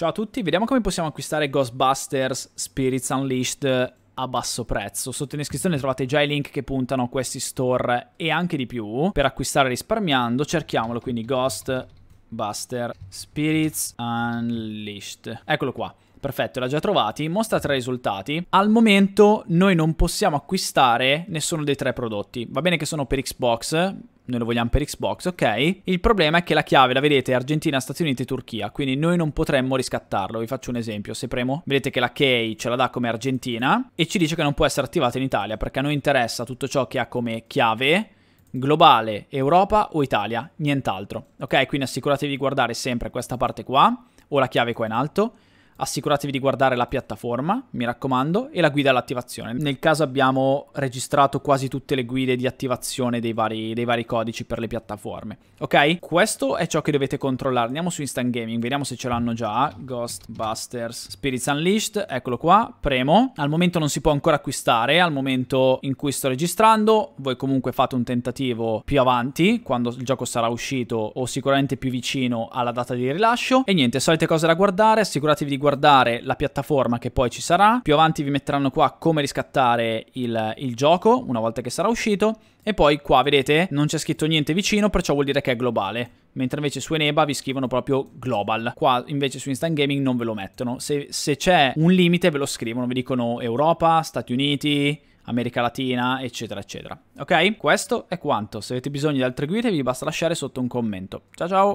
Ciao a tutti, vediamo come possiamo acquistare Ghostbusters Spirits Unleashed a basso prezzo. Sotto in descrizione trovate già i link che puntano a questi store e anche di più. Per acquistare risparmiando cerchiamolo, quindi Ghostbusters Spirits Unleashed. Eccolo qua. Perfetto, l'ha già trovati. Mostra tre risultati. Al momento noi non possiamo acquistare nessuno dei tre prodotti. Va bene che sono per Xbox, noi lo vogliamo per Xbox, ok? Il problema è che la chiave, la vedete, è Argentina, Stati Uniti e Turchia, quindi noi non potremmo riscattarlo. Vi faccio un esempio, se premo, vedete che la key ce la dà come Argentina e ci dice che non può essere attivata in Italia perché a noi interessa tutto ciò che ha come chiave globale Europa o Italia, nient'altro. Ok, quindi assicuratevi di guardare sempre questa parte qua o la chiave qua in alto assicuratevi di guardare la piattaforma, mi raccomando, e la guida all'attivazione. Nel caso abbiamo registrato quasi tutte le guide di attivazione dei vari, dei vari codici per le piattaforme. Ok? Questo è ciò che dovete controllare. Andiamo su Instant Gaming, vediamo se ce l'hanno già. Ghostbusters Spirits Unleashed, eccolo qua, premo. Al momento non si può ancora acquistare, al momento in cui sto registrando, voi comunque fate un tentativo più avanti, quando il gioco sarà uscito o sicuramente più vicino alla data di rilascio. E niente, solite cose da guardare, assicuratevi di guardare guardare la piattaforma che poi ci sarà. Più avanti vi metteranno qua come riscattare il, il gioco una volta che sarà uscito. E poi qua vedete non c'è scritto niente vicino, perciò vuol dire che è globale. Mentre invece su Eneba vi scrivono proprio global. Qua invece su Instant Gaming non ve lo mettono. Se, se c'è un limite ve lo scrivono, vi dicono Europa, Stati Uniti, America Latina, eccetera, eccetera. Ok? Questo è quanto. Se avete bisogno di altre guide vi basta lasciare sotto un commento. Ciao ciao!